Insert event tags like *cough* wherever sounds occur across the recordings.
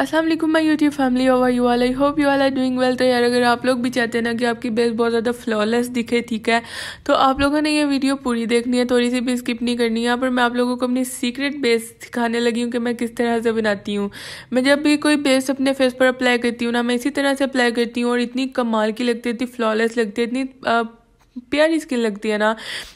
Aslam my YouTube family over you I hope you all are doing well तो यार अगर आप लोग भी चाहते हैं ना कि आपकी बेस बहुत ज़्यादा फ्लॉलेस दिखे ठीक है तो आप लोगों ने ये वीडियो पूरी देखनी है थोड़ी सी भी स्किप नहीं करनी है पर मैं आप लोगों को अपनी सीक्रेट बेस सिखाने लगी हूँ कि मैं किस तरह से बनाती हूँ मैं जब भी कोई बेस अपने फेस पर अप्लाई करती हूँ ना मैं इसी तरह से अप्लाई करती हूँ और इतनी कमाल की लगती है इतनी फ्लॉलेस लगती है इतनी प्यारी स्किल लगती है ना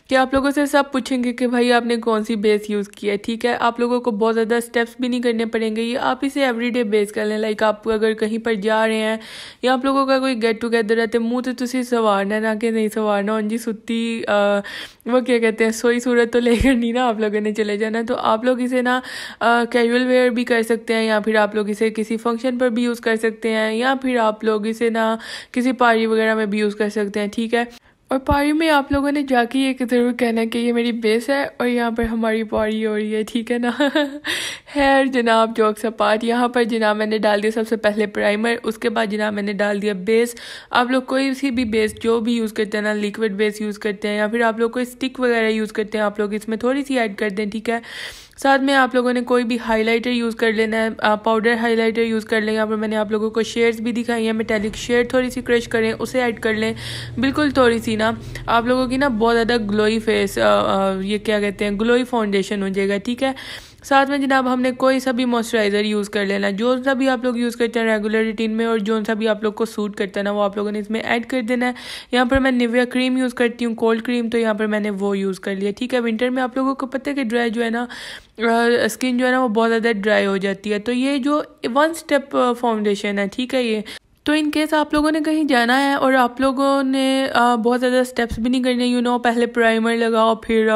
कि आप लोगों से सब पूछेंगे कि भाई आपने कौन सी बेस यूज़ की है ठीक है आप लोगों को बहुत ज़्यादा स्टेप्स भी नहीं करने पड़ेंगे ये आप इसे एवरीडे बेस कर लें लाइक आप अगर कहीं पर जा रहे हैं या आप लोगों का कोई गेट टुगेदर है तो मुँह तो तुम्हें संवारना ना कि नहीं संवारना उन हाँ जी सुती आ, वो क्या कहते हैं सोई सूरत तो लेकर नहीं ना आप लोगों ने चले जाना तो आप लोग इसे ना कैजल वेयर भी कर सकते हैं या फिर आप लोग इसे किसी फंक्शन पर भी यूज़ कर सकते हैं या फिर आप लोग इसे ना किसी पारी वगैरह में भी यूज़ कर सकते हैं ठीक है और पारी में आप लोगों ने जाके ये ज़रूर कहना है कि ये मेरी बेस है और यहाँ पर हमारी पारी हो रही है ठीक है ना हेयर *laughs* जनाब अक्सर पार्ट यहाँ पर जनाब मैंने डाल दिया सबसे पहले प्राइमर उसके बाद जनाब मैंने डाल दिया बेस आप लोग कोई सी भी बेस जो भी यूज़ करते हैं ना लिक्विड बेस यूज़ करते हैं या फिर आप लोग कोई स्टिक वगैरह यूज़ करते हैं आप लोग इसमें थोड़ी सी ऐड कर दें ठीक है साथ में आप लोगों ने कोई भी हाइलाइटर यूज़ कर लेना है पाउडर हाइलाइटर यूज़ कर लें यहाँ पर मैंने आप लोगों को शेड्स भी दिखाई हैं मेटेलिक शेड थोड़ी सी क्रश करें उसे ऐड कर लें बिल्कुल थोड़ी सी ना आप लोगों की ना बहुत ज़्यादा ग्लोई फेस आ, आ, ये क्या कहते हैं ग्लोई फाउंडेशन हो जाएगा ठीक है साथ में जनाब हमने कोई सा भी मॉइस्चराइज़र यूज़ कर लेना जो सा भी आप लोग यूज़ करते हैं रेगुलर रूटीन में और जो सा भी आप लोग को सूट करता है ना वो आप लोगों ने इसमें ऐड कर देना है यहाँ पर मैं निविया क्रीम यूज़ करती हूँ कोल्ड क्रीम तो यहाँ पर मैंने वो यूज़ कर लिया ठीक है विंटर में आप लोगों को पता है कि ड्राई जो है ना स्किन जो है ना वो बहुत ज़्यादा ड्राई हो जाती है तो ये जो वन स्टेप फाउंडेशन है ठीक है ये तो इन केस आप लोगों ने कहीं जाना है और आप लोगों ने बहुत ज़्यादा स्टेप्स भी नहीं करने यू नो पहले प्राइमर लगाओ फिर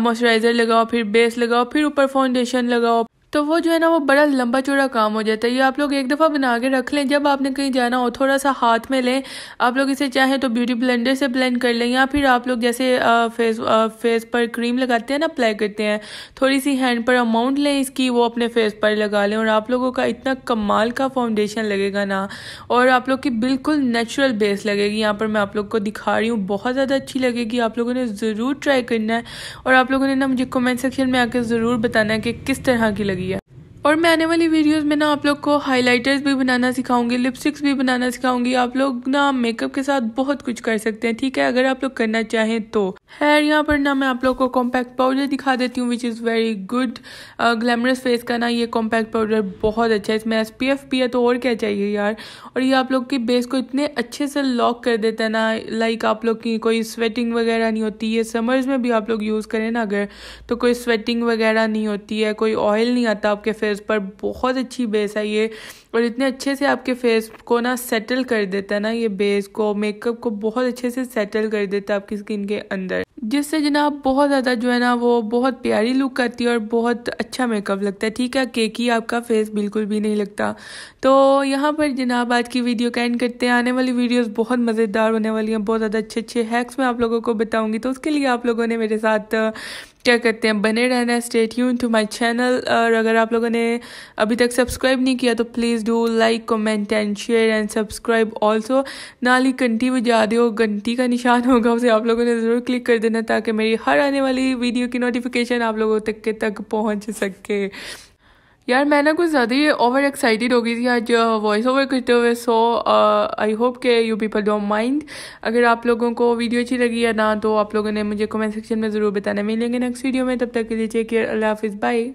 मॉइस्चराइज़र लगाओ फिर बेस लगाओ फिर ऊपर फाउंडेशन लगाओ तो वो जो है ना वो बड़ा लंबा चौड़ा काम हो जाता है ये आप लोग एक दफ़ा बना के रख लें जब आपने कहीं जाना हो थोड़ा सा हाथ में लें आप लोग इसे चाहें तो ब्यूटी ब्लेंडर से ब्लेंड कर लें या फिर आप लोग जैसे फेस फेस पर क्रीम लगाते हैं ना अप्लाई करते हैं थोड़ी सी हैंड पर अमाउंट लें इसकी वो अपने फेस पर लगा लें और आप लोगों का इतना कमाल का फाउंडेशन लगेगा ना और आप लोग की बिल्कुल नेचुरल बेस लगेगी यहाँ पर मैं आप लोग को दिखा रही हूँ बहुत ज़्यादा अच्छी लगेगी आप लोगों ने ज़रूर ट्राई करना है और आप लोगों ने ना मुझे कमेंट सेक्शन में आकर ज़रूर बताना है कि किस तरह की लगी और मैं आने वाली वीडियोस में ना आप लोग को हाइलाइटर्स भी बनाना सिखाऊंगी लिपस्टिक्स भी बनाना सिखाऊंगी आप लोग ना मेकअप के साथ बहुत कुछ कर सकते हैं ठीक है अगर आप लोग करना चाहें तो हेयर यहाँ पर ना मैं आप लोग को कॉम्पैक्ट पाउडर दिखा देती हूँ which is very good glamorous face का ना ये कॉम्पैक्ट पाउडर बहुत अच्छा है इसमें एस पी एफ भी है तो और क्या चाहिए यार और ये आप लोग की बेस को इतने अच्छे से लॉक कर देता है ना लाइक आप लोग की कोई स्वेटिंग वगैरह नहीं होती ये समर्स में भी आप लोग यूज़ करें ना अगर तो कोई स्वेटिंग वगैरह नहीं होती है कोई ऑयल नहीं आता आपके फेस फेस पर बहुत अच्छी बेस है ये और इतने अच्छे से आपके फेस को ना सेटल कर देता है ना ये बेस को मेकअप को बहुत अच्छे से सेटल कर देता है आपकी स्किन के अंदर जिससे जनाब बहुत ज़्यादा जो है ना वो बहुत प्यारी लुक आती है और बहुत अच्छा मेकअप लगता है ठीक है केकी आपका फेस बिल्कुल भी नहीं लगता तो यहाँ पर जनाब आज की वीडियो का एंड करते हैं आने वाली वीडियोस बहुत मज़ेदार होने वाली हैं बहुत ज़्यादा अच्छे अच्छे हैक्स मैं आप लोगों को बताऊँगी तो उसके लिए आप लोगों ने मेरे साथ क्या कहते हैं बने रहना स्टेट यून टू माई चैनल और अगर आप लोगों ने अभी तक सब्सक्राइब नहीं किया तो please do like comment and share and subscribe also नाल ही घंटी बजा दो घंटी का निशान होगा उसे आप लोगों ने ज़रूर क्लिक कर देना ताकि मेरी हर आने वाली वीडियो की नोटिफिकेशन आप लोगों तक के तक पहुँच सके यार मैं ना कुछ ज़्यादा ही ओवर एक्साइटेड हो गई थी आज वॉइस ओवर करते हुए सो आई होप के यू पीपल डोंट माइंड अगर आप लोगों को वीडियो अच्छी लगी या ना तो आप लोगों ने मुझे कमेंट सेक्शन में ज़रूर बताना मिलेंगे नेक्स्ट वीडियो में तब तक के लिए चेक केयर अल्लाह हाफिज़ बाय